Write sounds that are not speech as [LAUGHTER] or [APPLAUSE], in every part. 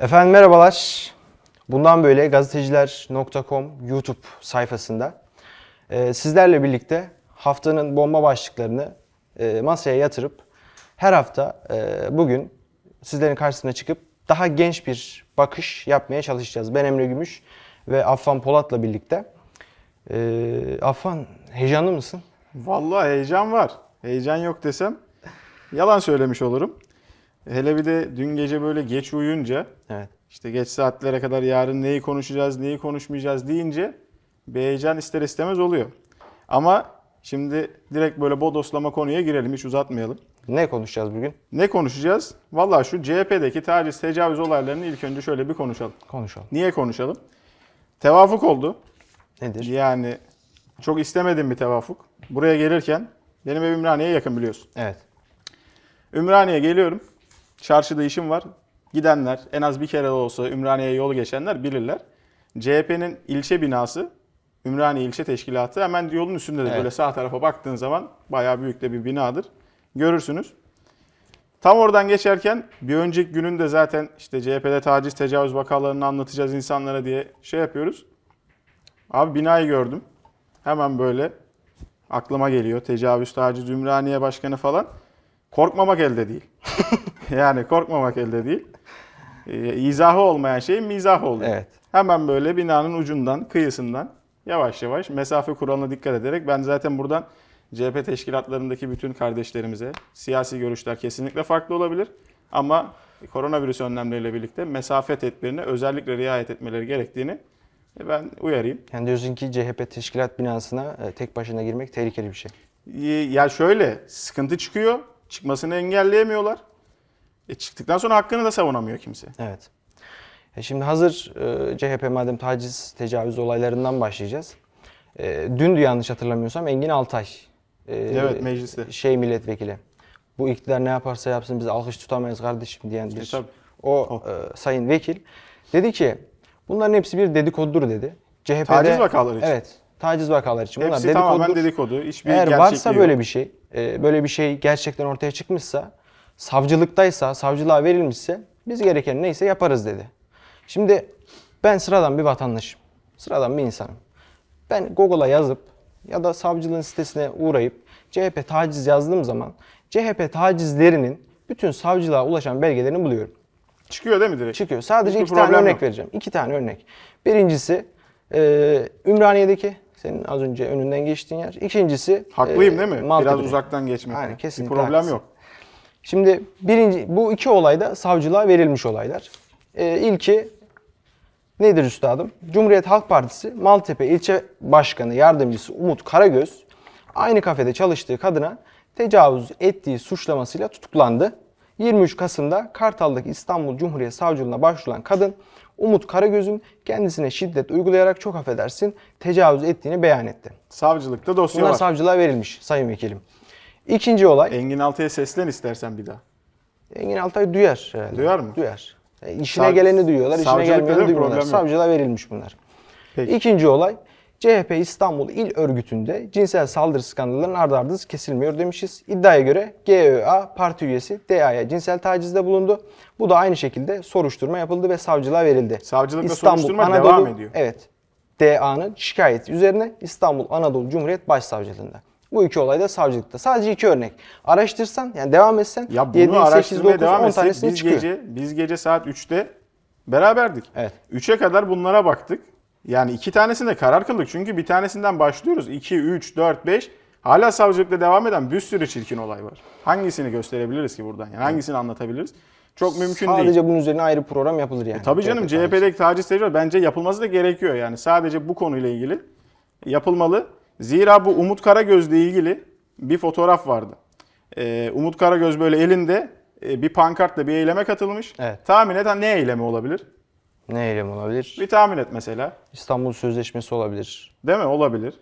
Efendim merhabalar. Bundan böyle gazeteciler.com YouTube sayfasında e, sizlerle birlikte haftanın bomba başlıklarını e, masaya yatırıp her hafta e, bugün sizlerin karşısına çıkıp daha genç bir bakış yapmaya çalışacağız. Ben Emre Gümüş ve Affan Polat'la birlikte. E, Affan heyecanlı mısın? Vallahi heyecan var. Heyecan yok desem yalan söylemiş olurum. Hele bir de dün gece böyle geç uyunca, evet. işte geç saatlere kadar yarın neyi konuşacağız, neyi konuşmayacağız deyince bir heyecan ister istemez oluyor. Ama şimdi direkt böyle bodoslama konuya girelim hiç uzatmayalım. Ne konuşacağız bugün? Ne konuşacağız? Valla şu CHP'deki taciz, tecavüz olaylarını ilk önce şöyle bir konuşalım. Konuşalım. Niye konuşalım? Tevafuk oldu. Nedir? Yani çok istemedim bir tevafuk. Buraya gelirken benim evim Ümraniye'ye yakın biliyorsun. Evet. Ümraniye geliyorum. Çarşıda işim var. Gidenler en az bir kere de olsa Ümraniye'ye yol geçenler bilirler. CHP'nin ilçe binası Ümraniye ilçe Teşkilatı hemen yolun üstünde de evet. böyle sağ tarafa baktığın zaman bayağı büyük de bir binadır. Görürsünüz. Tam oradan geçerken bir önceki günün de zaten işte CHP'de taciz, tecavüz vakalarını anlatacağız insanlara diye şey yapıyoruz. Abi binayı gördüm. Hemen böyle aklıma geliyor. Tecavüz, taciz, Ümraniye Başkanı falan. Korkmamak elde değil. [LAUGHS] yani korkmamak elde değil. Ee, izahı olmayan şey mizahı oluyor. Evet. Hemen böyle binanın ucundan, kıyısından yavaş yavaş mesafe kuralına dikkat ederek ben zaten buradan CHP teşkilatlarındaki bütün kardeşlerimize siyasi görüşler kesinlikle farklı olabilir. Ama koronavirüs önlemleriyle birlikte mesafe tedbirine özellikle riayet etmeleri gerektiğini e, ben uyarayım. Yani diyorsun ki CHP teşkilat binasına e, tek başına girmek tehlikeli bir şey. Ee, ya şöyle sıkıntı çıkıyor Çıkmasını engelleyemiyorlar. E çıktıktan sonra hakkını da savunamıyor kimse. Evet. E şimdi hazır e, CHP madem taciz, tecavüz olaylarından başlayacağız. E, dündü yanlış hatırlamıyorsam Engin Altay. E, evet mecliste. Şey milletvekili. Bu iktidar ne yaparsa yapsın biz alkış tutamayız kardeşim diyen bir işte o, o. E, sayın vekil. Dedi ki bunların hepsi bir dedikodudur dedi. CHP'de, taciz vakaları için. Evet. Taciz vakaları için. Bunlar Hepsi dedikodudur. tamamen dedikodu. Hiçbir Eğer varsa yok. böyle bir şey ee, böyle bir şey gerçekten ortaya çıkmışsa, savcılıktaysa, savcılığa verilmişse biz gereken neyse yaparız dedi. Şimdi ben sıradan bir vatandaşım. Sıradan bir insanım. Ben Google'a yazıp ya da savcılığın sitesine uğrayıp CHP taciz yazdığım zaman CHP tacizlerinin bütün savcılığa ulaşan belgelerini buluyorum. Çıkıyor değil mi direkt? Çıkıyor. Sadece Hiçbir iki tane örnek yok. vereceğim. İki tane örnek. Birincisi e, Ümraniye'deki senin az önce önünden geçtiğin yer. İkincisi haklıyım e, değil mi? Mantıklı. Biraz uzaktan geçmek. Aynen kesinlikle. Bir problem haklısın. yok. Şimdi birinci bu iki olay da savcılığa verilmiş olaylar. E, ilki nedir üstadım? Cumhuriyet Halk Partisi Maltepe ilçe başkanı yardımcısı Umut Karagöz aynı kafede çalıştığı kadına tecavüz ettiği suçlamasıyla tutuklandı. 23 Kasım'da Kartal'daki İstanbul Cumhuriyet Savcılığına başvuran kadın Umut Karagöz'ün kendisine şiddet uygulayarak çok affedersin tecavüz ettiğini beyan etti. Savcılıkta dosya Bunlar var. savcılığa verilmiş sayın vekilim. İkinci olay. Engin Altay'a seslen istersen bir daha. Engin Altay duyar herhalde. Duyar mı? Duyar. E, işine Sav- geleni duyuyorlar, işine gelmeyeni duymuyorlar. Savcılığa verilmiş bunlar. Peki. İkinci olay. CHP İstanbul İl Örgütü'nde cinsel saldırı skandallarının ardı ardınız kesilmiyor demişiz. İddiaya göre GÖA e parti üyesi DA'ya cinsel tacizde bulundu. Bu da aynı şekilde soruşturma yapıldı ve savcılığa verildi. Savcılık İstanbul, soruşturma Anadolu, devam ediyor. Evet. DA'nın şikayet üzerine İstanbul Anadolu Cumhuriyet Başsavcılığında. Bu iki olay da savcılıkta. Sadece iki örnek. Araştırsan yani devam etsen ya bunu 7, 8, 9, devam 10 tanesini biz çıkıyor. Gece, biz gece saat 3'te beraberdik. Evet. 3'e kadar bunlara baktık. Yani iki tanesinde karar kıldık. Çünkü bir tanesinden başlıyoruz. 2, 3, 4, 5. Hala savcılıkta devam eden bir sürü çirkin olay var. Hangisini gösterebiliriz ki buradan? Yani hangisini anlatabiliriz? Çok mümkün Sadece değil. Sadece bunun üzerine ayrı program yapılır yani. E tabii canım CHP'deki taciz, taciz tecrübe bence yapılması da gerekiyor. Yani sadece bu konuyla ilgili yapılmalı. Zira bu Umut Karagöz'le ilgili bir fotoğraf vardı. Ee, Umut Karagöz böyle elinde e, bir pankartla bir eyleme katılmış. Evet. Tahmin eden ne eylemi olabilir? Ne eylem olabilir? Bir tahmin et mesela. İstanbul Sözleşmesi olabilir. Değil mi? Olabilir.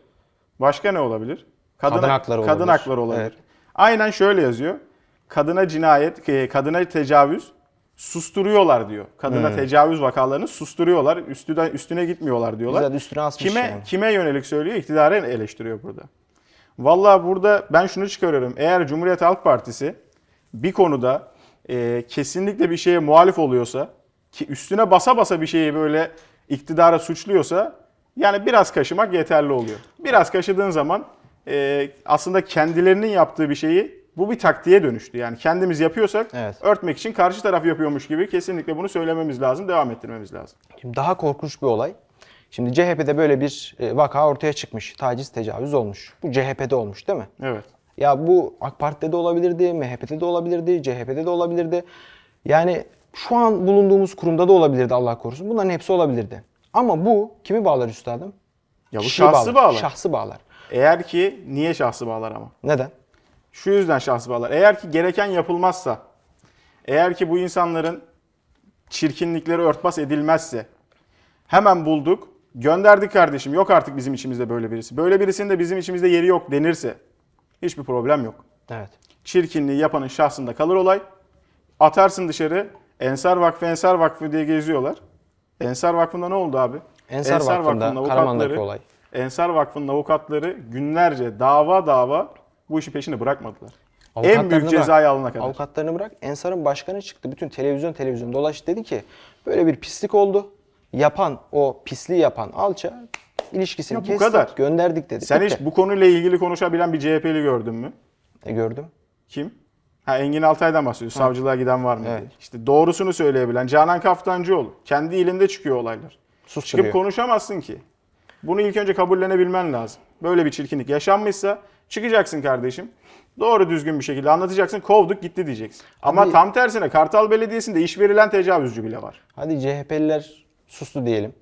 Başka ne olabilir? Kadın, kadın hakları olabilir. Kadın hakları olabilir. Evet. Aynen şöyle yazıyor. Kadına cinayet, e, kadına tecavüz susturuyorlar diyor. Kadına hmm. tecavüz vakalarını susturuyorlar. Üstüne üstüne gitmiyorlar diyorlar. Güzel üstüne asmış kime yani. kime yönelik söylüyor? İktidarı eleştiriyor burada. Valla burada ben şunu çıkarıyorum. Eğer Cumhuriyet Halk Partisi bir konuda e, kesinlikle bir şeye muhalif oluyorsa ki üstüne basa basa bir şeyi böyle iktidara suçluyorsa yani biraz kaşımak yeterli oluyor. Biraz kaşıdığın zaman e, aslında kendilerinin yaptığı bir şeyi bu bir taktiğe dönüştü. Yani kendimiz yapıyorsak evet. örtmek için karşı taraf yapıyormuş gibi kesinlikle bunu söylememiz lazım, devam ettirmemiz lazım. Şimdi daha korkunç bir olay. Şimdi CHP'de böyle bir e, vaka ortaya çıkmış. Taciz, tecavüz olmuş. Bu CHP'de olmuş değil mi? Evet. Ya bu AK Parti'de de olabilirdi, MHP'de de olabilirdi, CHP'de de olabilirdi. Yani şu an bulunduğumuz kurumda da olabilirdi Allah korusun. Bunların hepsi olabilirdi. Ama bu kimi bağlar üstadım? Ya bu Kişiyi şahsı bağlar. bağlar. Şahsı bağlar. Eğer ki niye şahsı bağlar ama? Neden? Şu yüzden şahsı bağlar. Eğer ki gereken yapılmazsa, eğer ki bu insanların çirkinlikleri örtbas edilmezse hemen bulduk, gönderdik kardeşim yok artık bizim içimizde böyle birisi. Böyle birisinin de bizim içimizde yeri yok denirse hiçbir problem yok. Evet. Çirkinliği yapanın şahsında kalır olay. Atarsın dışarı Ensar Vakfı, Ensar Vakfı diye geziyorlar. Ensar Vakfı'nda ne oldu abi? Ensar, Ensar Vakfı'nda, Vakfı'nın avukatları, olay. Ensar Vakfı'nın avukatları günlerce dava dava bu işi peşini bırakmadılar. En büyük cezayı alana kadar. Avukatlarını bırak. Ensar'ın başkanı çıktı. Bütün televizyon televizyon dolaştı. Dedi ki böyle bir pislik oldu. Yapan o pisliği yapan alça ilişkisini ya bu kadar. gönderdik dedi. Sen Bitti. hiç bu konuyla ilgili konuşabilen bir CHP'li gördün mü? E gördüm. Kim? Ha Engin Altay'dan bahsediyor. Savcılığa giden var mı evet. diye. İşte doğrusunu söyleyebilen Canan Kaftancıoğlu. Kendi ilinde çıkıyor olaylar. Susturuyor. Çıkıp konuşamazsın ki. Bunu ilk önce kabullenebilmen lazım. Böyle bir çirkinlik yaşanmışsa çıkacaksın kardeşim. Doğru düzgün bir şekilde anlatacaksın. Kovduk gitti diyeceksin. Ama Hadi, tam tersine Kartal Belediyesi'nde iş verilen tecavüzcü bile var. Hadi CHP'liler sustu diyelim.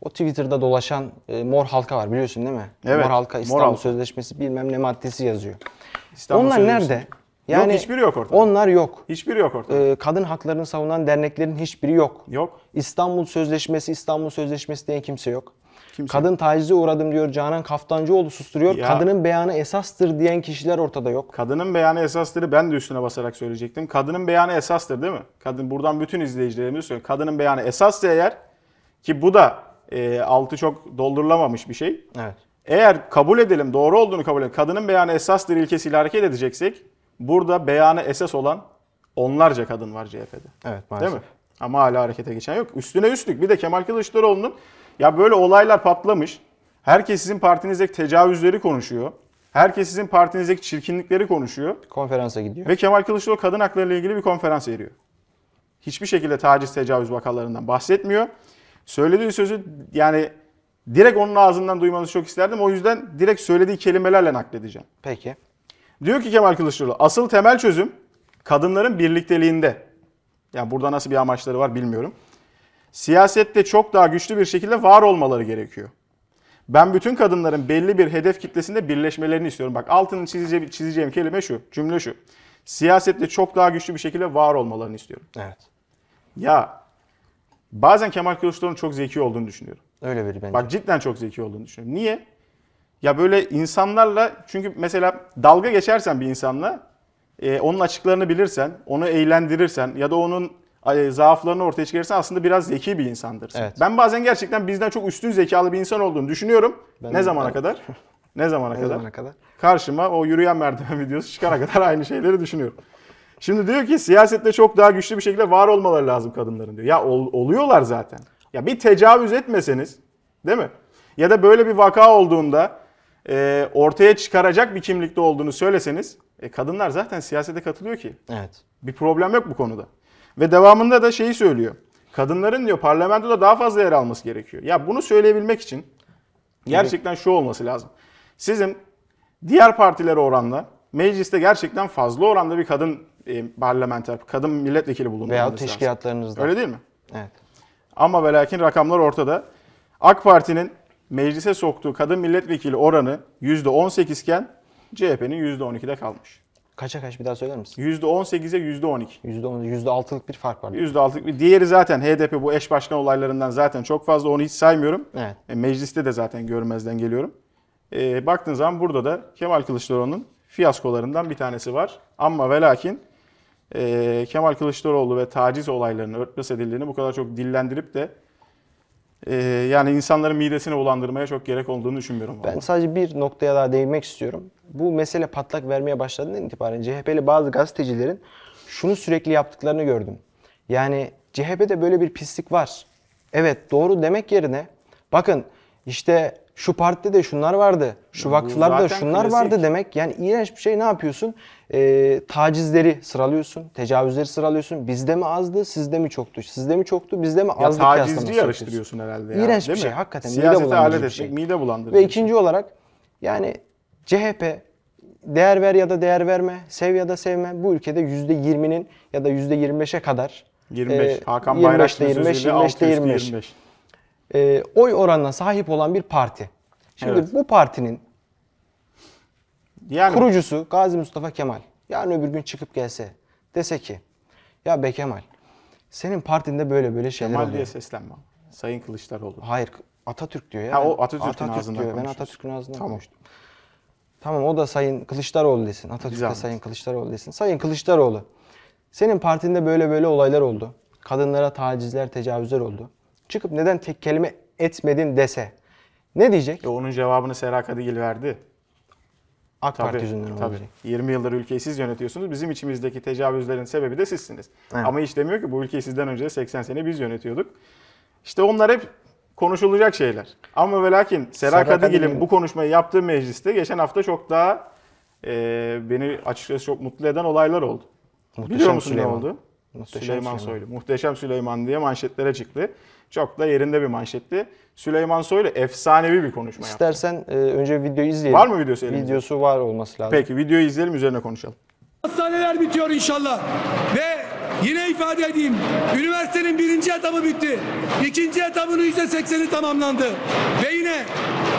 O Twitter'da dolaşan e, mor halka var biliyorsun değil mi? Evet. Mor halka İstanbul mor halka. Sözleşmesi bilmem ne maddesi yazıyor. İstanbul Onlar Sözleşmesi. nerede? Yani yok hiçbiri yok ortada. Onlar yok. Hiçbiri yok ortada. Ee, kadın haklarını savunan derneklerin hiçbiri yok. Yok. İstanbul Sözleşmesi, İstanbul Sözleşmesi diyen kimse yok. Kimse. Kadın tacize uğradım diyor Canan Kaftancıoğlu susturuyor. Ya, Kadının beyanı esastır diyen kişiler ortada yok. Kadının beyanı esastır ben de üstüne basarak söyleyecektim. Kadının beyanı esastır değil mi? Kadın buradan bütün izleyicilerimiz söylüyor. Kadının beyanı esastır eğer ki bu da e, altı çok doldurulamamış bir şey. Evet. Eğer kabul edelim, doğru olduğunu kabul edelim, kadının beyanı esastır ilkesiyle hareket edeceksek Burada beyanı esas olan onlarca kadın var CHP'de. Evet maalesef. Değil mi? Ama hala harekete geçen yok. Üstüne üstlük bir de Kemal Kılıçdaroğlu'nun ya böyle olaylar patlamış. Herkes sizin partinizdeki tecavüzleri konuşuyor. Herkes sizin partinizdeki çirkinlikleri konuşuyor. Konferansa gidiyor. Ve Kemal Kılıçdaroğlu kadın hakları ile ilgili bir konferans veriyor. Hiçbir şekilde taciz tecavüz vakalarından bahsetmiyor. Söylediği sözü yani direkt onun ağzından duymanızı çok isterdim. O yüzden direkt söylediği kelimelerle nakledeceğim. Peki. Diyor ki Kemal Kılıçdaroğlu asıl temel çözüm kadınların birlikteliğinde. Yani burada nasıl bir amaçları var bilmiyorum. Siyasette çok daha güçlü bir şekilde var olmaları gerekiyor. Ben bütün kadınların belli bir hedef kitlesinde birleşmelerini istiyorum. Bak altını çizeceğim, çizeceğim kelime şu, cümle şu. Siyasette çok daha güçlü bir şekilde var olmalarını istiyorum. Evet. Ya bazen Kemal Kılıçdaroğlu'nun çok zeki olduğunu düşünüyorum. Öyle biri bence. Bak cidden çok zeki olduğunu düşünüyorum. Niye? Ya böyle insanlarla çünkü mesela dalga geçersen bir insanla e, onun açıklarını bilirsen, onu eğlendirirsen ya da onun e, zaaflarını ortaya çıkarırsan aslında biraz zeki bir insandır. Evet. Ben bazen gerçekten bizden çok üstün zekalı bir insan olduğunu düşünüyorum. Ben ne zamana ben... kadar? ne zamana ne kadar? Zamana kadar? Karşıma o yürüyen merdiven [LAUGHS] videosu çıkana kadar aynı şeyleri düşünüyorum. Şimdi diyor ki siyasette çok daha güçlü bir şekilde var olmaları lazım kadınların diyor. Ya ol, oluyorlar zaten. Ya bir tecavüz etmeseniz değil mi? Ya da böyle bir vaka olduğunda e, ortaya çıkaracak bir kimlikte olduğunu söyleseniz e, kadınlar zaten siyasete katılıyor ki. Evet. Bir problem yok bu konuda. Ve devamında da şeyi söylüyor. Kadınların diyor parlamentoda daha fazla yer alması gerekiyor. Ya bunu söyleyebilmek için gerçekten şu olması lazım. Sizin diğer partilere oranla mecliste gerçekten fazla oranda bir kadın e, parlamenter, kadın milletvekili bulunmalı. Veya teşkilatlarınızda. Öyle değil mi? Evet. Ama ve lakin rakamlar ortada. AK Parti'nin meclise soktuğu kadın milletvekili oranı %18 iken CHP'nin %12'de kalmış. Kaça kaç bir daha söyler misin? %18'e %12. %10, %6'lık bir fark var. %6'lık bir. Diğeri zaten HDP bu eş başkan olaylarından zaten çok fazla onu hiç saymıyorum. Evet. E, mecliste de zaten görmezden geliyorum. E, baktığın zaman burada da Kemal Kılıçdaroğlu'nun fiyaskolarından bir tanesi var. Ama ve lakin e, Kemal Kılıçdaroğlu ve taciz olaylarının örtbas edildiğini bu kadar çok dillendirip de e, yani insanların midesini bulandırmaya çok gerek olduğunu düşünmüyorum. Ben vallahi. sadece bir noktaya daha değinmek istiyorum. Bu mesele patlak vermeye başladığından itibaren CHP'li bazı gazetecilerin şunu sürekli yaptıklarını gördüm. Yani CHP'de böyle bir pislik var. Evet doğru demek yerine bakın işte şu partide de şunlar vardı, şu vakıflarda da şunlar klasik. vardı demek. Yani iğrenç bir şey ne yapıyorsun? Ee, tacizleri sıralıyorsun, tecavüzleri sıralıyorsun. Bizde mi azdı, sizde mi çoktu? Sizde mi çoktu, bizde mi azdı? Ya tacizci yarıştırıyorsun herhalde. Ya, iğrenç değil bir şey hakikaten. Siyasete mide alet etmek, şey. mide bulandırıcı. Ve ikinci şey. olarak yani CHP değer ver ya da değer verme, sev ya da sevme bu ülkede %20'nin ya da %25'e kadar 25. E, Hakan Bayraktar'ın sözüyle 25'te 25. 25 e, oy oranına sahip olan bir parti. Şimdi evet. bu partinin yani... kurucusu Gazi Mustafa Kemal yarın öbür gün çıkıp gelse dese ki ya be Kemal senin partinde böyle böyle şeyler Kemal oluyor. diye seslenme. Sayın Kılıçdaroğlu. Hayır Atatürk diyor ya. Ha, o Atatürk'ün Atatürk ağzından diyor. Ben Atatürk'ün ağzından tamam. konuştum. Tamam o da Sayın Kılıçdaroğlu desin. Atatürk de Sayın Kılıçdaroğlu desin. Sayın Kılıçdaroğlu senin partinde böyle böyle olaylar oldu. Kadınlara tacizler, tecavüzler oldu çıkıp neden tek kelime etmedin dese ne diyecek? E onun cevabını Serra Kadıgil verdi. AK tabii, Parti yüzünden tabii. olacak. 20 yıldır ülkeyi siz yönetiyorsunuz. Bizim içimizdeki tecavüzlerin sebebi de sizsiniz. Evet. Ama hiç demiyor ki bu ülkeyi sizden önce 80 sene biz yönetiyorduk. İşte onlar hep konuşulacak şeyler. Ama ve lakin Serra Kadıgil'in bu konuşmayı yaptığı mecliste geçen hafta çok daha e, beni açıkçası çok mutlu eden olaylar oldu. Muhteşem Biliyor musun Süleyman. ne oldu? Muhteşem Süleyman Soylu. Muhteşem Süleyman diye manşetlere çıktı. Çok da yerinde bir manşetti. Süleyman Soylu efsanevi bir konuşma İstersen yaptı. İstersen e, önce videoyu izleyelim. Var mı videosu elimizde? Videosu var olması lazım. Peki videoyu izleyelim üzerine konuşalım. Hastaneler bitiyor inşallah. Ve yine ifade edeyim. Üniversitenin birinci etabı bitti. İkinci etabının ise sekseni tamamlandı. Ve yine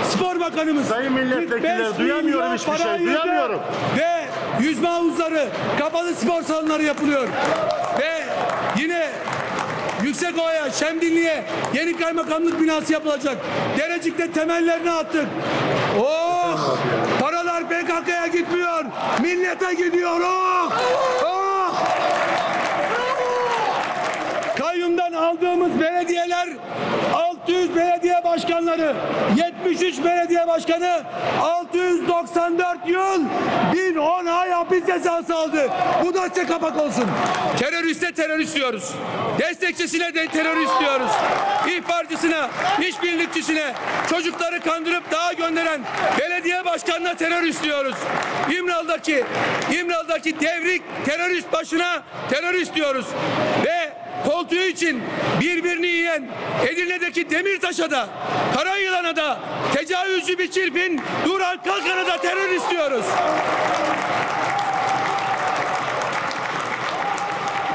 Spor Bakanımız. Sayın milletvekilleri duyamıyorum hiçbir şey. Duyamıyorum. Ve yüzme havuzları, kapalı spor salonları yapılıyor. Yine Yüksek oya Şemdinli'ye yeni kaymakamlık binası yapılacak. Derecik'te temellerini attık. Oh! Paralar PKK'ya gitmiyor. Millete gidiyor. Oh! oh! aldığımız belediyeler 600 belediye başkanları, 73 belediye başkanı 694 yıl 1010 ay hapis cezası aldı. Bu da size kapak olsun. Teröriste terörist diyoruz. Destekçisine de terörist diyoruz. İhbarcısına, işbirlikçisine, çocukları kandırıp dağa gönderen belediye başkanına terörist diyoruz. İmralı'daki İmralı'daki devrik terörist başına terörist diyoruz. Ve koltuğu için birbirini yiyen Edirne'deki Demirtaş'a da Karayılan'a da tecavüzcü bir çirpin Duran Kalkan'a da terör istiyoruz.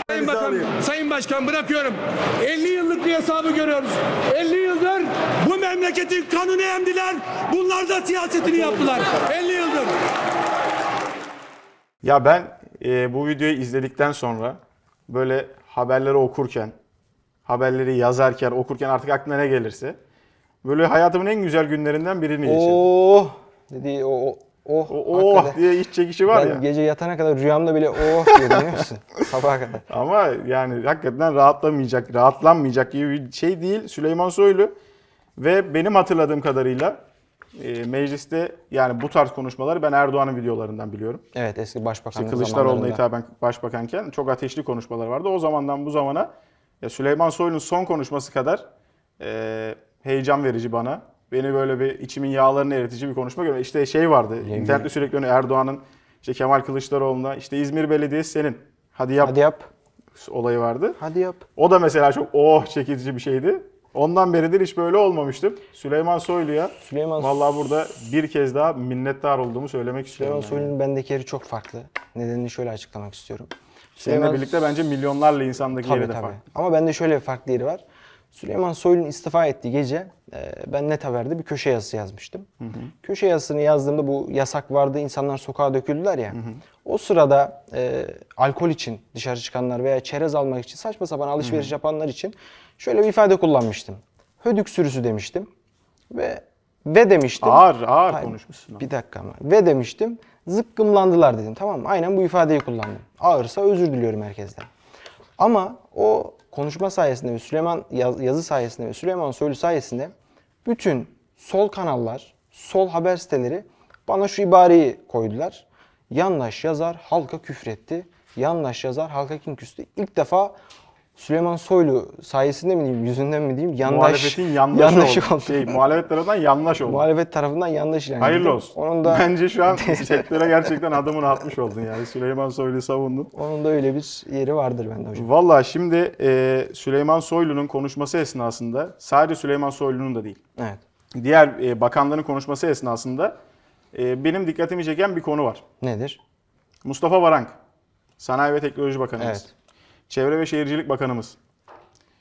Sayın Bakan, Sayın Başkan bırakıyorum. 50 yıllık bir hesabı görüyoruz. 50 yıldır bu memleketin kanını emdiler. Bunlar da siyasetini yaptılar. 50 yıldır. Ya ben e, bu videoyu izledikten sonra böyle haberleri okurken, haberleri yazarken, okurken artık aklına ne gelirse. Böyle hayatımın en güzel günlerinden birini geçirdim. Oh dediği o, o oh, o, oh diye iç çekişi var ben ya. gece yatana kadar rüyamda bile oh diye dönüyorsun [LAUGHS] sabaha kadar. Ama yani hakikaten rahatlamayacak, rahatlanmayacak gibi bir şey değil Süleyman Soylu. Ve benim hatırladığım kadarıyla e, mecliste yani bu tarz konuşmaları ben Erdoğan'ın videolarından biliyorum. Evet eski başbakan işte Kılıçdaroğlu'na hitaben başbakanken çok ateşli konuşmalar vardı. O zamandan bu zamana ya Süleyman Soylu'nun son konuşması kadar e, heyecan verici bana. Beni böyle bir içimin yağlarını eritici bir konuşma görüyorum. İşte şey vardı. Yemin. İnternette sürekli önü Erdoğan'ın işte Kemal Kılıçdaroğlu'na işte İzmir Belediyesi senin. Hadi yap. Hadi yap. Olayı vardı. Hadi yap. O da mesela çok oh çekici bir şeydi. Ondan beridir hiç böyle olmamıştım. Süleyman Soylu'ya Süleyman vallahi burada bir kez daha minnettar olduğumu söylemek istiyorum. Süleyman Soylu'nun bendeki yeri çok farklı. Nedenini şöyle açıklamak istiyorum. Seninle birlikte bence milyonlarla insandaki tabii, yeri de tabii. farklı. Ama bende şöyle bir farklı yeri var. Süleyman Soylu'nun istifa ettiği gece e, ben Net Haber'de bir köşe yazısı yazmıştım. Hı hı. Köşe yazısını yazdığımda bu yasak vardı, insanlar sokağa döküldüler ya. Hı hı. O sırada e, alkol için dışarı çıkanlar veya çerez almak için saçma sapan alışveriş hı hı. yapanlar için şöyle bir ifade kullanmıştım. Hödük sürüsü demiştim ve ve demiştim. Ağır ağır Hayır, konuşmuşsun. Bir dakika ama. Ve demiştim. Zıkkımlandılar dedim. Tamam mı? Aynen bu ifadeyi kullandım. Ağırsa özür diliyorum herkesten. Ama o konuşma sayesinde ve Süleyman yaz, yazı sayesinde ve Süleyman Soylu sayesinde bütün sol kanallar, sol haber siteleri bana şu ibareyi koydular. Yanlış yazar halka küfretti. Yanlış yazar halka kim küstü. İlk defa Süleyman Soylu sayesinde mi diyeyim, yüzünden mi diyeyim yandaş muhalefetin yandaş, yandaş oldu. oldu. Şey, muhalefet tarafından yandaş oldu. Muhalefet tarafından yandaş ilan Hayırlı olsun. Onun da bence şu an [LAUGHS] sektöre gerçekten adımını atmış oldun yani. Süleyman Soylu savundun. Onun da öyle bir yeri vardır bende hocam. Valla şimdi e, Süleyman Soylu'nun konuşması esnasında sadece Süleyman Soylu'nun da değil. Evet. Diğer e, bakanların konuşması esnasında e, benim dikkatimi çeken bir konu var. Nedir? Mustafa Varank. Sanayi ve Teknoloji Bakanı Evet. Çevre ve Şehircilik Bakanımız.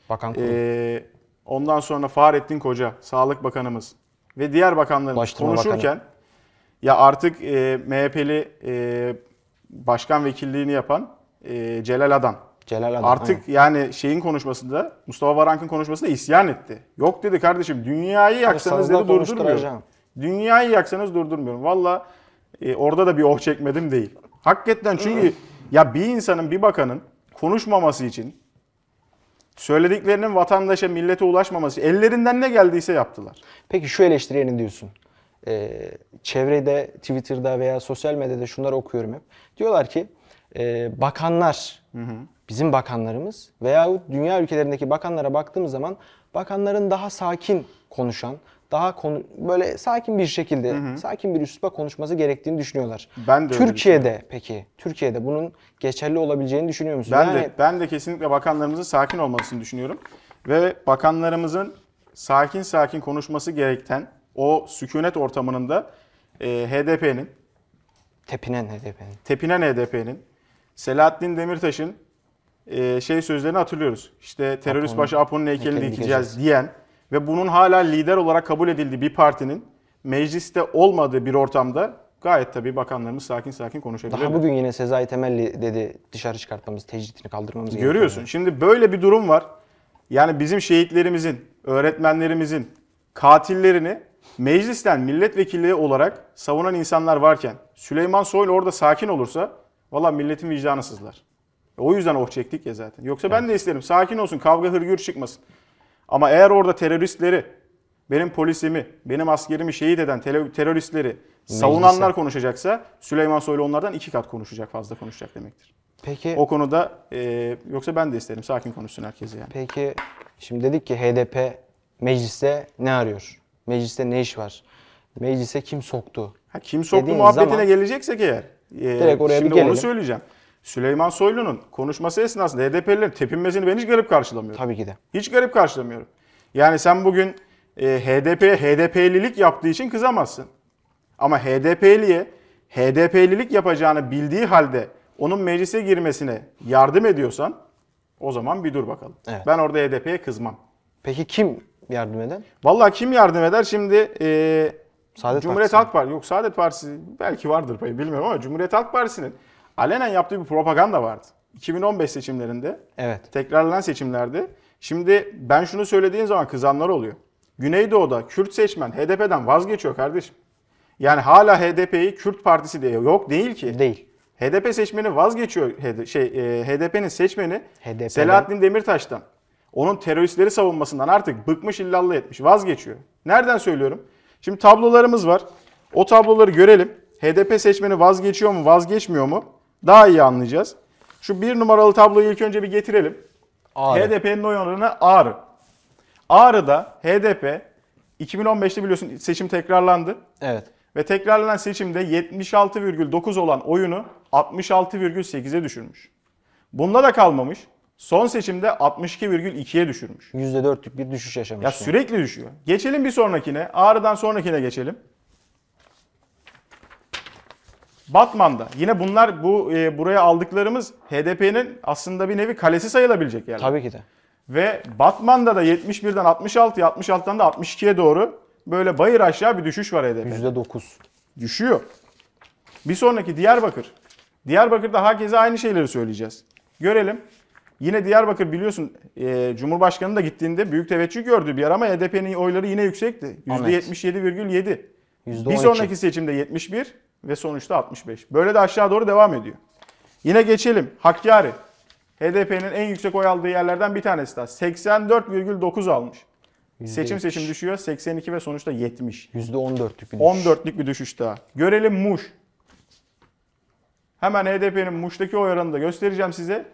Bakan kurulu. Ee, ondan sonra Fahrettin Koca, Sağlık Bakanımız ve diğer bakanların Ulaştırma konuşurken Bakanı. ya artık e, MHP'li e, başkan vekilliğini yapan e, Celal Adan. Celal Adan. Artık aynen. yani şeyin konuşmasında Mustafa Varank'ın konuşmasında isyan etti. Yok dedi kardeşim dünyayı yaksanız dedi durdurmuyorum. Dünyayı yaksanız durdurmuyorum. Valla e, orada da bir oh çekmedim değil. Hakikaten çünkü ya bir insanın bir bakanın konuşmaması için, söylediklerinin vatandaşa, millete ulaşmaması için ellerinden ne geldiyse yaptılar. Peki şu eleştiriye diyorsun? Ee, çevrede, Twitter'da veya sosyal medyada şunları okuyorum hep. Diyorlar ki e, bakanlar, hı hı. bizim bakanlarımız veya dünya ülkelerindeki bakanlara baktığımız zaman bakanların daha sakin konuşan, daha konu böyle sakin bir şekilde, hı hı. sakin bir üsluba konuşması gerektiğini düşünüyorlar. Ben de Türkiye'de peki, Türkiye'de bunun geçerli olabileceğini düşünüyor musunuz? Ben yani... de ben de kesinlikle bakanlarımızın sakin olmasını düşünüyorum ve bakanlarımızın sakin sakin konuşması gerekten o sükunet ortamında e, HDP'nin tepinen HDP'nin tepinen HDP'nin Selahattin Demirtaş'ın e, şey sözlerini hatırlıyoruz. İşte terörist Apo'nun, başı Apo'nun heykelini, heykelini dikeceğiz diyen ve bunun hala lider olarak kabul edildiği bir partinin mecliste olmadığı bir ortamda gayet tabii bakanlarımız sakin sakin konuşabilir. Daha bugün yine Sezai Temelli dedi dışarı çıkartmamız, tecritini kaldırmamız gerekiyor. Görüyorsun. Yani. Şimdi böyle bir durum var. Yani bizim şehitlerimizin, öğretmenlerimizin katillerini meclisten milletvekili olarak savunan insanlar varken Süleyman Soylu orada sakin olursa valla milletin vicdanı sızlar. E, o yüzden oh çektik ya zaten. Yoksa ben de isterim sakin olsun kavga hırgür çıkmasın. Ama eğer orada teröristleri, benim polisimi, benim askerimi şehit eden teröristleri savunanlar Meclise. konuşacaksa Süleyman Soylu onlardan iki kat konuşacak, fazla konuşacak demektir. Peki O konuda e, yoksa ben de isterim sakin konuşsun herkes yani. peki şimdi dedik ki HDP mecliste ne arıyor? Mecliste ne iş var? Meclise kim soktu? Ha, kim soktu muhabbetine zaman- geleceksek eğer. e, Direkt oraya bir şimdi onu söyleyeceğim. Süleyman Soylu'nun konuşması esnasında HDP'lilerin tepinmesini ben hiç garip karşılamıyorum. Tabii ki de. Hiç garip karşılamıyorum. Yani sen bugün e, HDP HDP'lilik yaptığı için kızamazsın. Ama HDP'liye HDP'lilik yapacağını bildiği halde onun meclise girmesine yardım ediyorsan o zaman bir dur bakalım. Evet. Ben orada HDP'ye kızmam. Peki kim yardım eder? Vallahi kim yardım eder? Şimdi e, Saadet Cumhuriyet Partisi. Halk Partisi. Yok Saadet Partisi belki vardır payı bilmiyorum ama Cumhuriyet Halk Partisi'nin alenen yaptığı bir propaganda vardı. 2015 seçimlerinde, evet. tekrarlanan seçimlerde. Şimdi ben şunu söylediğin zaman kızanlar oluyor. Güneydoğu'da Kürt seçmen HDP'den vazgeçiyor kardeşim. Yani hala HDP'yi Kürt partisi diye yok değil ki. Değil. HDP seçmeni vazgeçiyor şey e, HDP'nin seçmeni HDP'den. Selahattin Demirtaş'tan. Onun teröristleri savunmasından artık bıkmış illallı etmiş vazgeçiyor. Nereden söylüyorum? Şimdi tablolarımız var. O tabloları görelim. HDP seçmeni vazgeçiyor mu vazgeçmiyor mu? daha iyi anlayacağız. Şu bir numaralı tabloyu ilk önce bir getirelim. HDP'nin oy oranı Ağrı. Ağrı'da HDP 2015'te biliyorsun seçim tekrarlandı. Evet. Ve tekrarlanan seçimde 76,9 olan oyunu 66,8'e düşürmüş. Bunda da kalmamış. Son seçimde 62,2'ye düşürmüş. %4'lük bir düşüş yaşamış. Ya sürekli düşüyor. Geçelim bir sonrakine. Ağrı'dan sonrakine geçelim. Batman'da yine bunlar bu e, buraya aldıklarımız HDP'nin aslında bir nevi kalesi sayılabilecek yani. Tabii ki de. Ve Batman'da da 71'den 66'ya 66'dan da 62'ye doğru böyle bayır aşağı bir düşüş var HDP. %9. Düşüyor. Bir sonraki Diyarbakır. Diyarbakır'da herkese aynı şeyleri söyleyeceğiz. Görelim. Yine Diyarbakır biliyorsun e, Cumhurbaşkanı da gittiğinde büyük teveccüh gördü bir yer ama HDP'nin oyları yine yüksekti. %77,7. Bir sonraki seçimde 71, ve sonuçta 65. Böyle de aşağı doğru devam ediyor. Yine geçelim. Hakkari. HDP'nin en yüksek oy aldığı yerlerden bir tanesi daha. 84,9 almış. %70. Seçim seçim düşüyor. 82 ve sonuçta 70. %14'lük bir düşüş. 14'lük bir düşüş daha. Görelim Muş. Hemen HDP'nin Muş'taki oy oranını da göstereceğim size.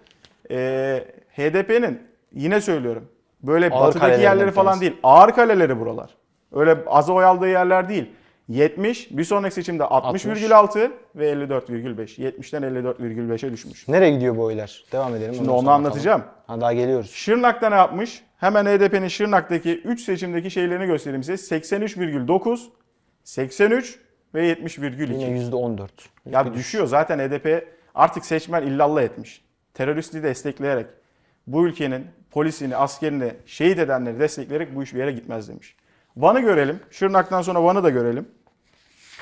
Ee, HDP'nin yine söylüyorum. Böyle ağır batıdaki yerleri falan değil. Ağır kaleleri buralar. Öyle az oy aldığı yerler değil. 70, bir sonraki seçimde 60,6 60. ve 54,5. 70'ten 54,5'e düşmüş. Nereye gidiyor bu oylar? Devam edelim. Şimdi onu anlatacağım. Ha, daha geliyoruz. Şırnak'ta ne yapmış? Hemen HDP'nin e Şırnak'taki 3 seçimdeki şeylerini göstereyim size. 83,9, 83 ve 70,2. Yine %14. Ya düşüyor zaten HDP e artık seçmen illallah etmiş. Teröristi destekleyerek bu ülkenin polisini, askerini, şehit edenleri destekleyerek bu iş bir yere gitmez demiş. Van'ı görelim. Şırnak'tan sonra Van'ı da görelim.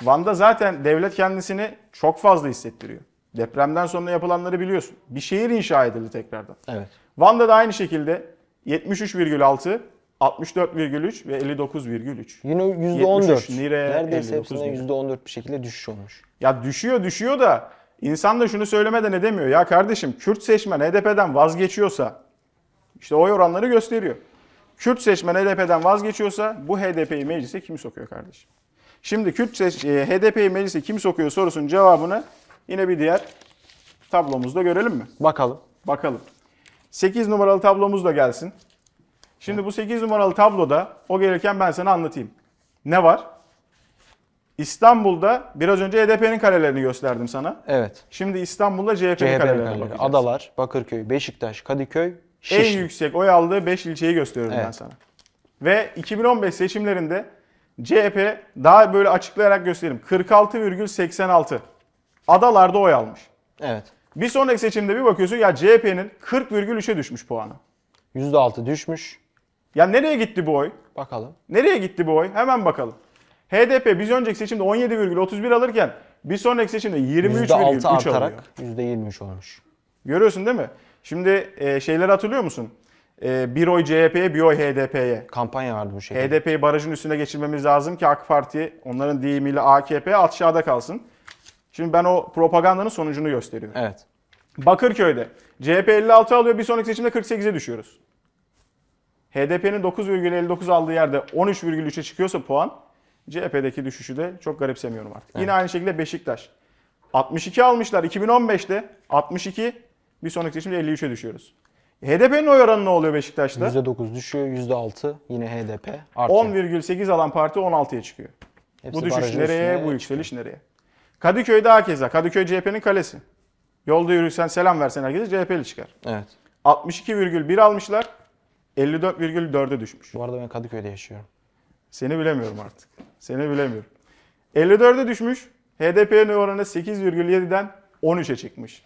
Van'da zaten devlet kendisini çok fazla hissettiriyor. Depremden sonra yapılanları biliyorsun. Bir şehir inşa edildi tekrardan. Evet. Van'da da aynı şekilde 73,6, 64,3 ve 59,3. Yine %14. Nire, Neredeyse hepsinde %14 bir şekilde düşüş olmuş. Ya düşüyor düşüyor da insan da şunu söylemeden edemiyor. Ya kardeşim Kürt seçmen HDP'den vazgeçiyorsa işte oy oranları gösteriyor. Kürt seçmen HDP'den vazgeçiyorsa bu HDP'yi meclise kim sokuyor kardeşim? Şimdi Kürt seç e, HDP'yi meclise kim sokuyor sorusunun cevabını yine bir diğer tablomuzda görelim mi? Bakalım. Bakalım. 8 numaralı tablomuz da gelsin. Şimdi bu 8 numaralı tabloda o gelirken ben sana anlatayım. Ne var? İstanbul'da biraz önce HDP'nin kalelerini gösterdim sana. Evet. Şimdi İstanbul'da CHP'nin CHP karelerine kareleri. bakacağız. Adalar, Bakırköy, Beşiktaş, Kadıköy, Şişli. En yüksek oy aldığı 5 ilçeyi gösteriyorum evet. ben sana. Ve 2015 seçimlerinde CHP daha böyle açıklayarak göstereyim. 46,86 adalarda oy almış. Evet. Bir sonraki seçimde bir bakıyorsun ya CHP'nin 40,3'e düşmüş puanı. %6 düşmüş. Ya nereye gitti bu oy? Bakalım. Nereye gitti bu oy? Hemen bakalım. HDP biz önceki seçimde 17,31 alırken bir sonraki seçimde 23,3 %6 alıyor. artarak %23 olmuş. Görüyorsun değil mi? Şimdi e, şeyleri hatırlıyor musun? E, bir oy CHP'ye, bir oy HDP'ye. Kampanya vardı bu şekilde. HDP'yi barajın üstüne geçirmemiz lazım ki AK Parti onların deyimiyle AKP aşağıda kalsın. Şimdi ben o propagandanın sonucunu gösteriyorum. Evet. Bakırköy'de CHP 56 alıyor bir sonraki seçimde 48'e düşüyoruz. HDP'nin 9,59 aldığı yerde 13,3'e çıkıyorsa puan CHP'deki düşüşü de çok garipsemiyorum artık. Evet. Yine aynı şekilde Beşiktaş. 62 almışlar 2015'te 62 bir sonraki seçimde 53'e düşüyoruz. HDP'nin oy oranı ne oluyor Beşiktaş'ta? %9 düşüyor, %6 yine HDP artıyor. 10,8 alan parti 16'ya çıkıyor. Hepsi bu düşüş nereye, bu yükseliş çıkıyor. nereye? Kadıköy daha keza. Kadıköy CHP'nin kalesi. Yolda yürürsen selam versen herkese CHP'li çıkar. Evet. 62,1 almışlar. 54,4'e düşmüş. Bu arada ben Kadıköy'de yaşıyorum. Seni bilemiyorum artık. Seni bilemiyorum. 54'e düşmüş. HDP'nin oranı 8,7'den 13'e çıkmış.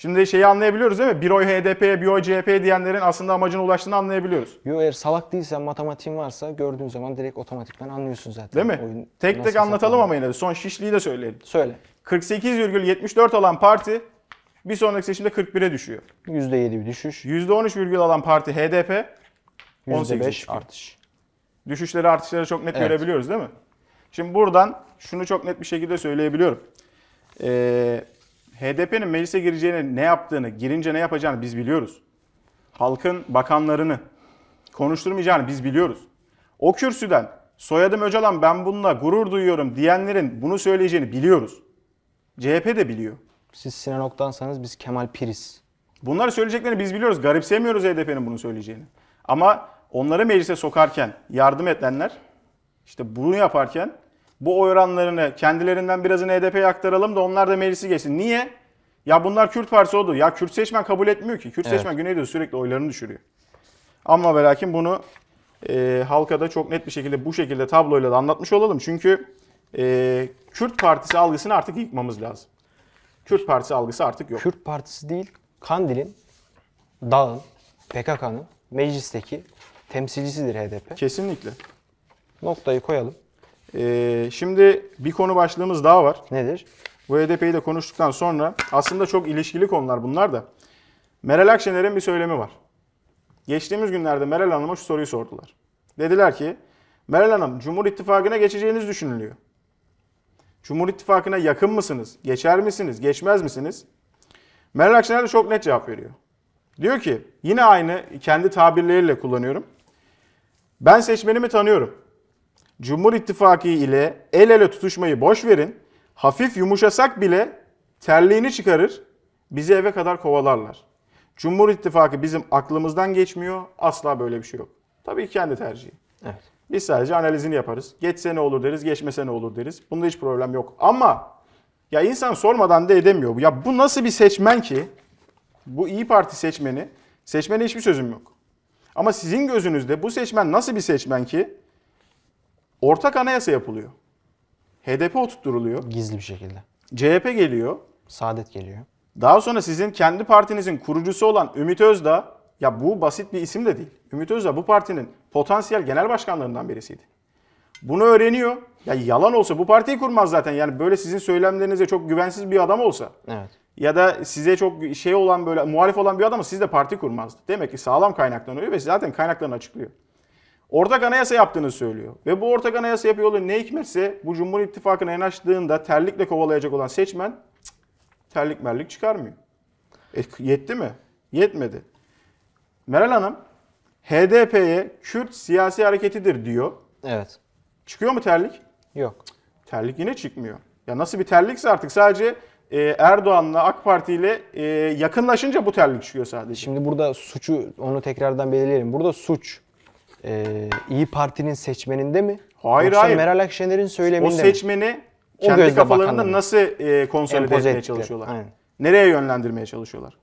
Şimdi şeyi anlayabiliyoruz değil mi? Bir oy HDP'ye, bir oy CHP'ye diyenlerin aslında amacına ulaştığını anlayabiliyoruz. Yok eğer salak değilsen, matematiğin varsa gördüğün zaman direkt otomatikten anlıyorsun zaten. Değil mi? Oyun tek tek anlatalım ama yine de son şişliği de söyleyelim. Söyle. 48,74 alan parti bir sonraki seçimde 41'e düşüyor. %7 bir düşüş. %13, alan parti HDP. %5 artış. Düşüşleri artışları çok net evet. görebiliyoruz değil mi? Şimdi buradan şunu çok net bir şekilde söyleyebiliyorum. Eee HDP'nin meclise gireceğini, ne yaptığını, girince ne yapacağını biz biliyoruz. Halkın bakanlarını konuşturmayacağını biz biliyoruz. O kürsüden soyadım Öcalan ben bununla gurur duyuyorum diyenlerin bunu söyleyeceğini biliyoruz. CHP de biliyor. Siz Sinan Oktan'sanız biz Kemal Piriz. Bunları söyleyeceklerini biz biliyoruz. Garipsemiyoruz HDP'nin bunu söyleyeceğini. Ama onları meclise sokarken yardım edenler işte bunu yaparken bu oy oranlarını kendilerinden birazını HDP'ye e aktaralım da onlar da meclisi geçsin. Niye? Ya bunlar Kürt partisi oldu. Ya Kürt seçmen kabul etmiyor ki. Kürt evet. seçmen Güneydoğu sürekli oylarını düşürüyor. Ama ve lakin bunu e, halka da çok net bir şekilde bu şekilde tabloyla da anlatmış olalım. Çünkü e, Kürt partisi algısını artık yıkmamız lazım. Kürt partisi algısı artık yok. Kürt partisi değil, Kandil'in, Dağ'ın, PKK'nın meclisteki temsilcisidir HDP. E Kesinlikle. Noktayı koyalım. Ee, şimdi bir konu başlığımız daha var. Nedir? Bu HDP e de konuştuktan sonra aslında çok ilişkili konular bunlar da. Meral Akşener'in bir söylemi var. Geçtiğimiz günlerde Meral Hanım'a şu soruyu sordular. Dediler ki Meral Hanım Cumhur İttifakı'na geçeceğiniz düşünülüyor. Cumhur İttifakı'na yakın mısınız? Geçer misiniz? Geçmez misiniz? Meral Akşener de çok net cevap veriyor. Diyor ki yine aynı kendi tabirleriyle kullanıyorum. Ben seçmenimi tanıyorum. Cumhur İttifakı ile el ele tutuşmayı boş verin. Hafif yumuşasak bile terliğini çıkarır, bizi eve kadar kovalarlar. Cumhur İttifakı bizim aklımızdan geçmiyor. Asla böyle bir şey yok. Tabii kendi tercihi. Evet. Biz sadece analizini yaparız. Geçse ne olur deriz, geçmese ne olur deriz. Bunda hiç problem yok. Ama ya insan sormadan da edemiyor. Ya bu nasıl bir seçmen ki? Bu İyi Parti seçmeni. Seçmene hiçbir sözüm yok. Ama sizin gözünüzde bu seçmen nasıl bir seçmen ki? Ortak anayasa yapılıyor. HDP oturtturuluyor. Gizli bir şekilde. CHP geliyor. Saadet geliyor. Daha sonra sizin kendi partinizin kurucusu olan Ümit Özdağ, ya bu basit bir isim de değil. Ümit Özdağ bu partinin potansiyel genel başkanlarından birisiydi. Bunu öğreniyor. Ya yalan olsa bu partiyi kurmaz zaten. Yani böyle sizin söylemlerinize çok güvensiz bir adam olsa. Evet. Ya da size çok şey olan böyle muhalif olan bir adamı siz de parti kurmazdı. Demek ki sağlam kaynaklanıyor ve zaten kaynaklarını açıklıyor. Ortak anayasa yaptığını söylüyor. Ve bu ortak anayasa yapıyor oluyor. Ne hikmetse bu Cumhur İttifakı'na yanaştığında terlikle kovalayacak olan seçmen terlik merlik çıkarmıyor. E, yetti mi? Yetmedi. Meral Hanım HDP'ye Kürt siyasi hareketidir diyor. Evet. Çıkıyor mu terlik? Yok. Terlik yine çıkmıyor. Ya nasıl bir terlikse artık sadece e, Erdoğan'la AK Parti ile e, yakınlaşınca bu terlik çıkıyor sadece. Şimdi burada suçu onu tekrardan belirleyelim. Burada suç e, İyi Parti'nin seçmeninde mi? Hayır Yoksa hayır. Meral Akşener'in söyleminde O seçmeni mi? kendi gözle kafalarında nasıl e, konsolide etmeye çalışıyorlar? Aynen. Nereye yönlendirmeye çalışıyorlar?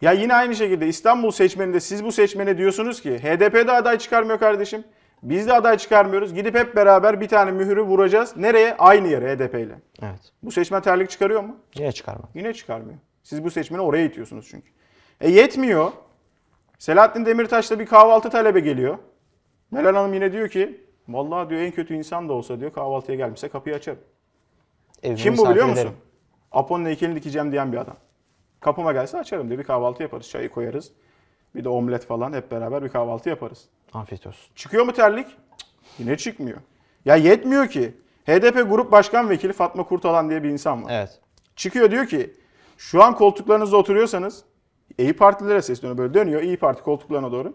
Ya yine aynı şekilde İstanbul seçmeninde siz bu seçmene diyorsunuz ki HDP de aday çıkarmıyor kardeşim. Biz de aday çıkarmıyoruz. Gidip hep beraber bir tane mührü vuracağız. Nereye? Aynı yere HDP ile. Evet. Bu seçmen terlik çıkarıyor mu? Yine çıkarmıyor. Yine çıkarmıyor. Siz bu seçmeni oraya itiyorsunuz çünkü. E yetmiyor. Selahattin Demirtaş'la bir kahvaltı talebe geliyor. Meral Hanım yine diyor ki vallahi diyor en kötü insan da olsa diyor kahvaltıya gelmişse kapıyı açarım. Evimi Kim bu biliyor musun? Ederim. Apo'nun heykelini dikeceğim diyen bir adam. Kapıma gelse açarım diyor. Bir kahvaltı yaparız. Çayı koyarız. Bir de omlet falan hep beraber bir kahvaltı yaparız. Afiyet olsun. Çıkıyor mu terlik? Cık, yine çıkmıyor. Ya yetmiyor ki. HDP Grup Başkan Vekili Fatma Kurtalan diye bir insan var. Evet. Çıkıyor diyor ki şu an koltuklarınızda oturuyorsanız İyi Partililere sesleniyor böyle dönüyor İyi Parti koltuklarına doğru.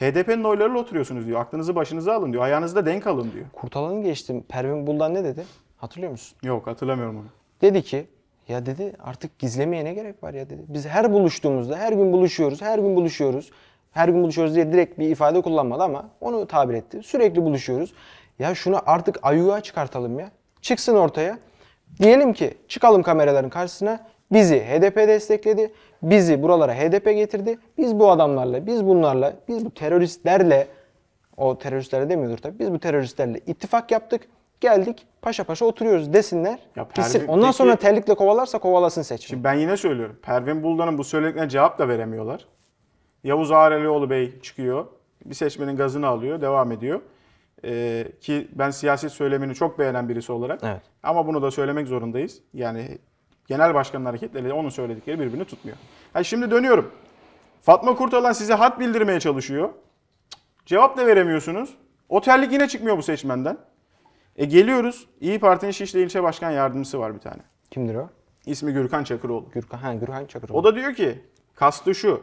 HDP'nin oylarıyla oturuyorsunuz diyor. Aklınızı başınıza alın diyor. da denk alın diyor. Kurtalan'ı geçtim. Pervin Buldan ne dedi? Hatırlıyor musun? Yok hatırlamıyorum onu. Dedi ki ya dedi artık gizlemeye ne gerek var ya dedi. Biz her buluştuğumuzda her gün buluşuyoruz, her gün buluşuyoruz. Her gün buluşuyoruz diye direkt bir ifade kullanmadı ama onu tabir etti. Sürekli buluşuyoruz. Ya şunu artık ayyuğa çıkartalım ya. Çıksın ortaya. Diyelim ki çıkalım kameraların karşısına. Bizi HDP destekledi. Bizi buralara HDP getirdi. Biz bu adamlarla, biz bunlarla, biz bu teröristlerle o teröristlere demiyordur tabii. Biz bu teröristlerle ittifak yaptık. Geldik paşa paşa oturuyoruz desinler. Ya Pervin, Ondan peki, sonra terlikle kovalarsa kovalasın seçimi. Şimdi ben yine söylüyorum. Pervin Buldan'ın bu söylediklerine cevap da veremiyorlar. Yavuz Ağrelioğlu Bey çıkıyor. Bir seçmenin gazını alıyor. Devam ediyor. Ee, ki ben siyasi söylemini çok beğenen birisi olarak. Evet. Ama bunu da söylemek zorundayız. Yani Genel başkanın hareketleriyle onun söyledikleri birbirini tutmuyor. Yani şimdi dönüyorum. Fatma Kurtalan size hat bildirmeye çalışıyor. Cevap da veremiyorsunuz. Otellik yine çıkmıyor bu seçmenden. E geliyoruz. İyi Parti'nin Şişli ilçe başkan yardımcısı var bir tane. Kimdir o? İsmi Gürkan Çakıroğlu. Gürkan, ha, Gürkan Çakıroğlu. O da diyor ki kastı şu.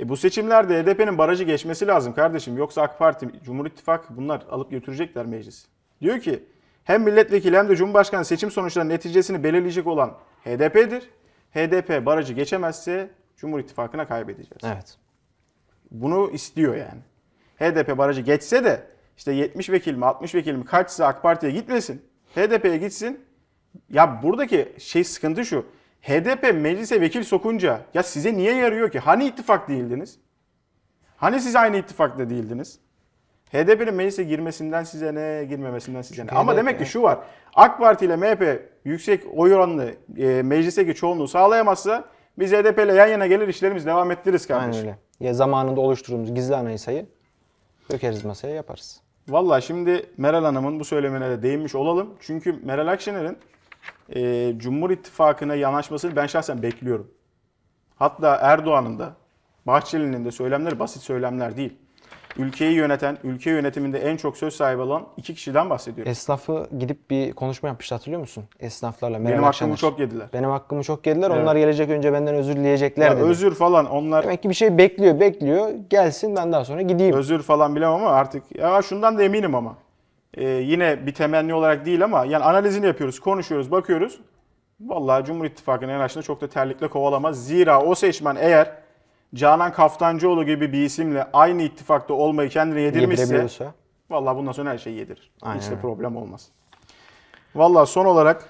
E bu seçimlerde HDP'nin barajı geçmesi lazım kardeşim. Yoksa AK Parti, Cumhur İttifakı bunlar alıp götürecekler meclis. Diyor ki hem milletvekili hem de cumhurbaşkanı seçim sonuçlarının neticesini belirleyecek olan HDP'dir. HDP barajı geçemezse Cumhur İttifakı'na kaybedeceğiz. Evet. Bunu istiyor yani. HDP barajı geçse de işte 70 vekil mi 60 vekil mi kaçsa AK Parti'ye gitmesin. HDP'ye gitsin. Ya buradaki şey sıkıntı şu. HDP meclise vekil sokunca ya size niye yarıyor ki? Hani ittifak değildiniz? Hani siz aynı ittifakta değildiniz? HDP'nin meclise girmesinden size ne, girmemesinden size ne. Ama demek ki şu var. AK Parti ile MHP yüksek oy oranlı e, meclisteki çoğunluğu sağlayamazsa biz HDP ile yan yana gelir işlerimiz devam ettiririz kardeşim. Aynen öyle. Ya zamanında oluşturduğumuz gizli anayasayı dökeriz masaya yaparız. Valla şimdi Meral Hanım'ın bu söylemine de değinmiş olalım. Çünkü Meral Akşener'in e, Cumhur İttifakı'na yanaşmasını ben şahsen bekliyorum. Hatta Erdoğan'ın da Bahçeli'nin de söylemleri basit söylemler değil ülkeyi yöneten, ülke yönetiminde en çok söz sahibi olan iki kişiden bahsediyorum. Esnafı gidip bir konuşma yapmıştı hatırlıyor musun? Esnaflarla. Meral Benim Akşener. hakkımı çok yediler. Benim hakkımı çok yediler. Evet. Onlar gelecek önce benden özür dileyecekler Ya dedi. özür falan onlar Demek ki bir şey bekliyor bekliyor. Gelsin ben daha sonra gideyim. özür falan bilemem ama artık ya şundan da eminim ama. Ee, yine bir temenni olarak değil ama yani analizini yapıyoruz, konuşuyoruz, bakıyoruz. Vallahi Cumhur İttifakı'nın en çok da terlikle kovalamaz. Zira o seçmen eğer Canan Kaftancıoğlu gibi bir isimle aynı ittifakta olmayı kendine yedirmişse Valla bundan sonra her şeyi yedirir. Aynen. Hiç de problem olmaz. Valla son olarak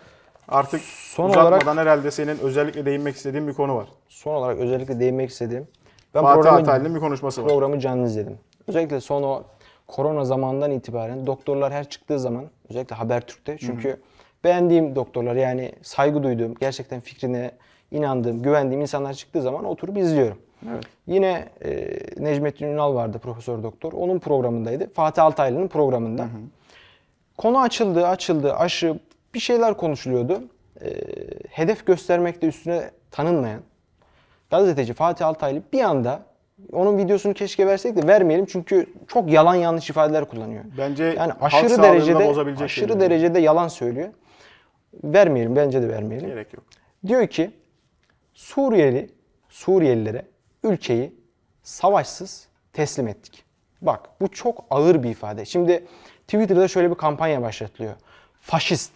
artık son olarak, herhalde senin özellikle değinmek istediğin bir konu var. Son olarak özellikle değinmek istediğim. Ben Fatih programı, Ataylı'nın bir konuşması var. Programı canlı izledim. Özellikle son o korona zamandan itibaren doktorlar her çıktığı zaman özellikle Habertürk'te çünkü Hı-hı. beğendiğim doktorlar yani saygı duyduğum, gerçekten fikrine inandığım, güvendiğim insanlar çıktığı zaman oturup izliyorum. Evet. Yine e, Necmettin Ünal vardı profesör doktor. Onun programındaydı. Fatih Altaylı'nın programında. Hı hı. Konu açıldı, açıldı, aşı bir şeyler konuşuluyordu. E, hedef göstermekte üstüne tanınmayan gazeteci Fatih Altaylı bir anda onun videosunu keşke versek de vermeyelim çünkü çok yalan yanlış ifadeler kullanıyor. Bence yani aşırı derecede aşırı yani. derecede yalan söylüyor. Vermeyelim bence de vermeyelim. Gerek yok. Diyor ki Suriyeli Suriyelilere ülkeyi savaşsız teslim ettik. Bak bu çok ağır bir ifade. Şimdi Twitter'da şöyle bir kampanya başlatılıyor. Faşist.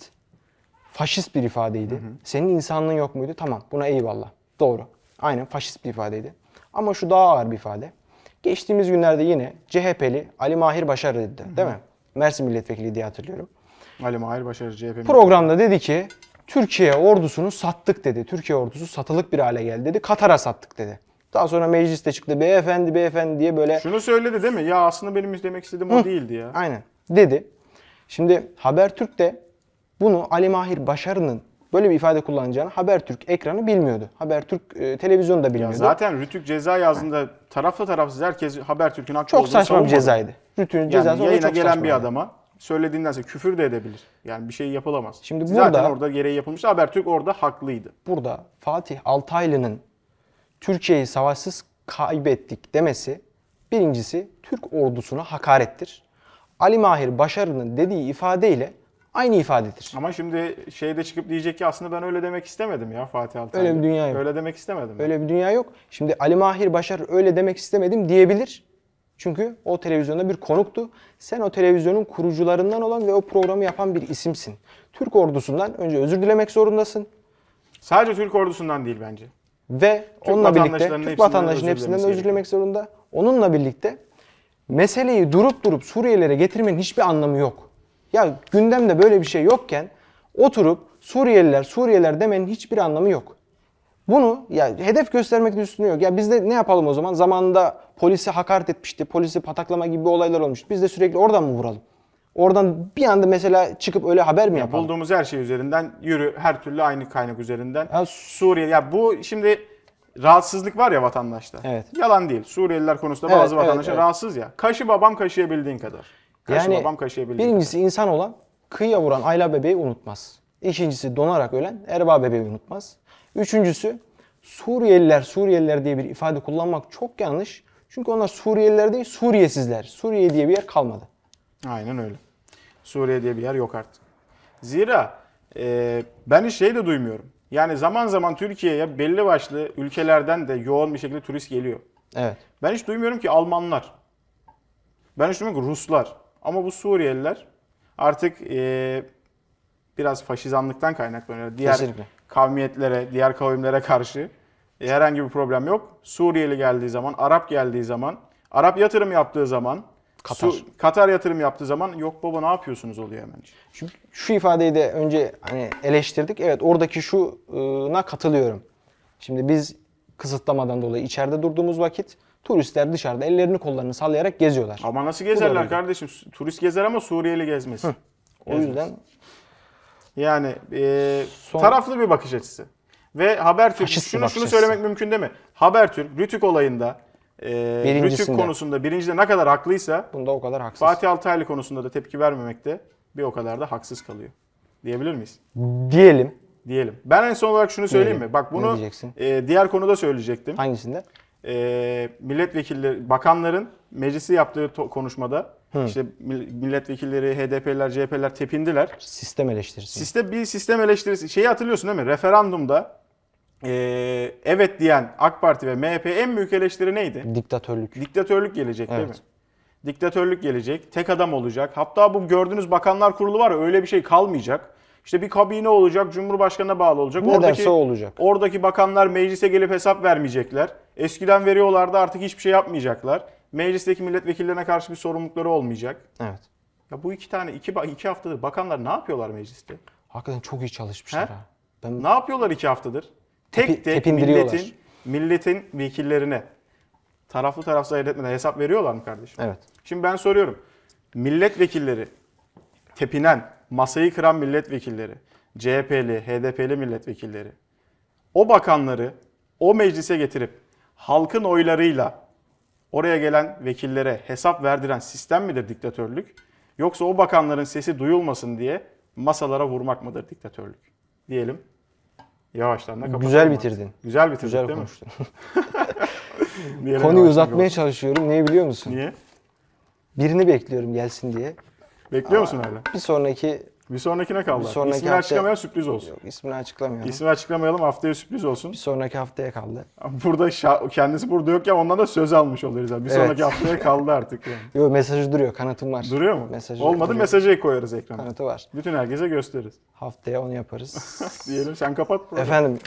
Faşist bir ifadeydi. Hı hı. Senin insanlığın yok muydu? Tamam buna eyvallah. Doğru. Aynen faşist bir ifadeydi. Ama şu daha ağır bir ifade. Geçtiğimiz günlerde yine CHP'li Ali Mahir Başarı dedi. Hı hı. Değil mi? Mersin milletvekili diye hatırlıyorum. Ali Mahir Başarı CHP Programda dedi ki Türkiye ordusunu sattık dedi. Türkiye ordusu satılık bir hale geldi dedi. Katar'a sattık dedi. Daha sonra mecliste çıktı beyefendi beyefendi diye böyle. Şunu söyledi değil mi? Ya aslında benim demek istediğim o değildi ya. Aynen dedi. Şimdi Habertürk de bunu Ali Mahir Başarı'nın böyle bir ifade kullanacağını Habertürk ekranı bilmiyordu. Habertürk e, televizyonu da bilmiyordu. Ya zaten Rütük ceza yazdığında taraflı tarafsız herkes Habertürk'ün haklı Çok saçma bir cezaydı. Rütük'ün yani cezası yani yayına gelen bir adama söylediğindense küfür de edebilir. Yani bir şey yapılamaz. Şimdi burada, Zaten orada gereği yapılmıştı. Habertürk orada haklıydı. Burada Fatih Altaylı'nın Türkiye'yi savaşsız kaybettik demesi birincisi Türk ordusuna hakarettir. Ali Mahir Başarı'nın dediği ifadeyle aynı ifadedir. Ama şimdi şeyde çıkıp diyecek ki aslında ben öyle demek istemedim ya Fatih Altay. Öyle bir dünya yok. Öyle demek istemedim. Öyle bir dünya yok. Şimdi Ali Mahir Başar öyle demek istemedim diyebilir. Çünkü o televizyonda bir konuktu. Sen o televizyonun kurucularından olan ve o programı yapan bir isimsin. Türk ordusundan önce özür dilemek zorundasın. Sadece Türk ordusundan değil bence ve Türk onunla birlikte Türk vatandaşının hepsinden özür, dilemek zorunda. Onunla birlikte meseleyi durup durup Suriyelilere getirmenin hiçbir anlamı yok. Ya gündemde böyle bir şey yokken oturup Suriyeliler Suriyeliler demenin hiçbir anlamı yok. Bunu ya hedef göstermekte üstüne yok. Ya biz de ne yapalım o zaman? Zamanında polisi hakaret etmişti, polisi pataklama gibi olaylar olmuştu. Biz de sürekli oradan mı vuralım? Oradan bir anda mesela çıkıp öyle haber mi yapalım? Bulduğumuz her şey üzerinden yürü her türlü aynı kaynak üzerinden. Ya, Suriye ya bu şimdi rahatsızlık var ya vatandaşta. Evet. Yalan değil. Suriyeliler konusunda evet, bazı vatandaşlar evet. rahatsız ya. Kaşı babam kaşıyabildiğin kadar. Kaşı yani, babam kaşıyabildiğin birincisi kadar. insan olan kıyıya vuran Ayla bebeği unutmaz. İkincisi donarak ölen Erba bebeği unutmaz. Üçüncüsü Suriyeliler, Suriyeliler diye bir ifade kullanmak çok yanlış. Çünkü onlar Suriyeliler değil, Suriyesizler. Suriye diye bir yer kalmadı. Aynen öyle. Suriye diye bir yer yok artık. Zira e, ben hiç şey de duymuyorum. Yani zaman zaman Türkiye'ye belli başlı ülkelerden de yoğun bir şekilde turist geliyor. Evet. Ben hiç duymuyorum ki Almanlar. Ben hiç duymuyorum ki Ruslar. Ama bu Suriyeliler artık e, biraz faşizanlıktan kaynaklanıyor. Diğer Kesinlikle. kavmiyetlere, diğer kavimlere karşı e, herhangi bir problem yok. Suriyeli geldiği zaman, Arap geldiği zaman, Arap yatırım yaptığı zaman Katar. Su, Katar yatırım yaptığı zaman yok baba ne yapıyorsunuz oluyor hemen. Şimdi şu ifadeyi de önce hani eleştirdik. Evet oradaki şuna katılıyorum. Şimdi biz kısıtlamadan dolayı içeride durduğumuz vakit turistler dışarıda ellerini kollarını sallayarak geziyorlar. Ama nasıl gezerler kardeşim? Turist gezer ama Suriyeli gezmez. Hı. O yüzden yani e, Son... taraflı bir bakış açısı. Ve Habertürk Faşist şunu şunu söylemek mümkün değil mi? Habertürk Rütük olayında e, Rütük konusunda birincide ne kadar haklıysa bunda o kadar haksız. Fatih Altaylı konusunda da tepki vermemekte bir o kadar da haksız kalıyor. Diyebilir miyiz? Diyelim. Diyelim. Ben en son olarak şunu söyleyeyim Diyelim. mi? Bak bunu e, diğer konuda söyleyecektim. Hangisinde? E, milletvekilleri, bakanların meclisi yaptığı konuşmada Hı. işte milletvekilleri, HDP'ler, CHP'ler tepindiler. Sistem eleştirisi. Sistem bir sistem eleştirisi. Şeyi hatırlıyorsun değil mi? Referandumda e, evet diyen AK Parti ve MHP en büyük eleştiri neydi? Diktatörlük. Diktatörlük gelecek evet. değil mi? Diktatörlük gelecek, tek adam olacak. Hatta bu gördüğünüz bakanlar kurulu var ya öyle bir şey kalmayacak. İşte bir kabine olacak, Cumhurbaşkanı'na bağlı olacak. Ne oradaki, derse olacak. Oradaki bakanlar meclise gelip hesap vermeyecekler. Eskiden veriyorlardı artık hiçbir şey yapmayacaklar. Meclisteki milletvekillerine karşı bir sorumlulukları olmayacak. Evet. Ya bu iki tane, iki, iki haftadır bakanlar ne yapıyorlar mecliste? Hakikaten çok iyi çalışmışlar He? ha. Ben... Ne yapıyorlar iki haftadır? tek tek milletin, milletin vekillerine taraflı tarafsız ayırt etmeden hesap veriyorlar mı kardeşim? Evet. Şimdi ben soruyorum. Milletvekilleri tepinen, masayı kıran milletvekilleri, CHP'li, HDP'li milletvekilleri, o bakanları o meclise getirip halkın oylarıyla oraya gelen vekillere hesap verdiren sistem midir diktatörlük? Yoksa o bakanların sesi duyulmasın diye masalara vurmak mıdır diktatörlük? Diyelim. Yavaştan da Güzel bitirdin. Güzel bitirdin Güzel değil konuştun. mi? [LAUGHS] [LAUGHS] Konuyu uzatmaya çalışıyorum. Niye biliyor musun? Niye? Birini bekliyorum gelsin diye. Bekliyor Aa, musun hala? Bir sonraki bir sonrakine kaldı. Bir sonraki hafta... açıklamaya sürpriz olsun. Yok ismini açıklamayalım. İsmini açıklamayalım haftaya sürpriz olsun. Bir sonraki haftaya kaldı. Burada şa- kendisi burada yok ya ondan da söz almış oluruz. Bir evet. sonraki haftaya kaldı artık. Yani. [LAUGHS] Yok mesajı duruyor kanıtım var. Duruyor mu? Mesajı Olmadı mesajı koyarız ekrana. Kanıtı var. Bütün herkese gösteririz. Haftaya onu yaparız. [LAUGHS] Diyelim sen kapat programı. Efendim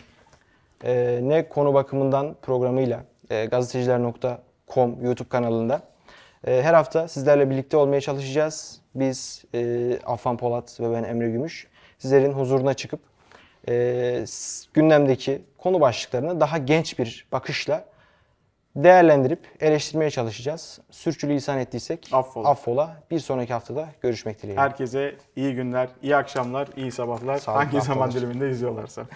e, ne konu bakımından programıyla e, gazeteciler.com YouTube kanalında e, her hafta sizlerle birlikte olmaya çalışacağız biz e, Afan Polat ve ben Emre Gümüş sizlerin huzuruna çıkıp e, gündemdeki konu başlıklarını daha genç bir bakışla değerlendirip eleştirmeye çalışacağız. Sürçülü lisan ettiysek affola. affola. Bir sonraki haftada görüşmek dileğiyle. Herkese iyi günler, iyi akşamlar, iyi sabahlar. Sağlıklı hangi zaman diliminde izliyorlarsa.